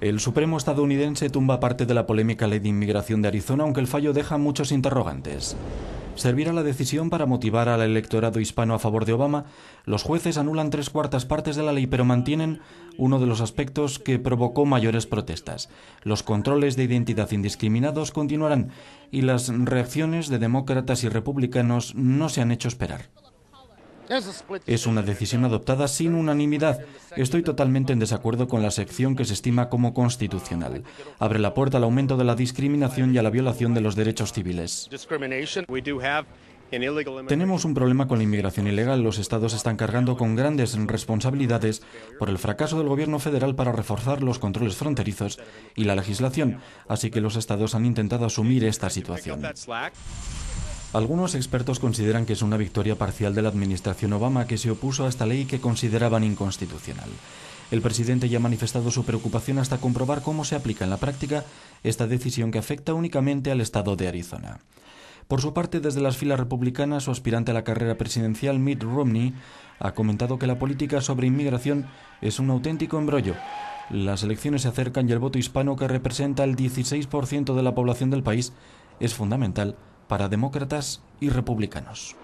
El Supremo estadounidense tumba parte de la polémica ley de inmigración de Arizona, aunque el fallo deja muchos interrogantes. ¿Servirá la decisión para motivar al electorado hispano a favor de Obama? Los jueces anulan tres cuartas partes de la ley, pero mantienen uno de los aspectos que provocó mayores protestas. Los controles de identidad indiscriminados continuarán y las reacciones de demócratas y republicanos no se han hecho esperar. Es una decisión adoptada sin unanimidad. Estoy totalmente en desacuerdo con la sección que se estima como constitucional. Abre la puerta al aumento de la discriminación y a la violación de los derechos civiles. Tenemos un problema con la inmigración ilegal. Los estados están cargando con grandes responsabilidades por el fracaso del gobierno federal para reforzar los controles fronterizos y la legislación, así que los estados han intentado asumir esta situación. Algunos expertos consideran que es una victoria parcial de la administración Obama que se opuso a esta ley que consideraban inconstitucional. El presidente ya ha manifestado su preocupación hasta comprobar cómo se aplica en la práctica esta decisión que afecta únicamente al estado de Arizona. Por su parte, desde las filas republicanas, su aspirante a la carrera presidencial, Mitt Romney, ha comentado que la política sobre inmigración es un auténtico embrollo. Las elecciones se acercan y el voto hispano, que representa el 16% de la población del país, es fundamental para demócratas y republicanos.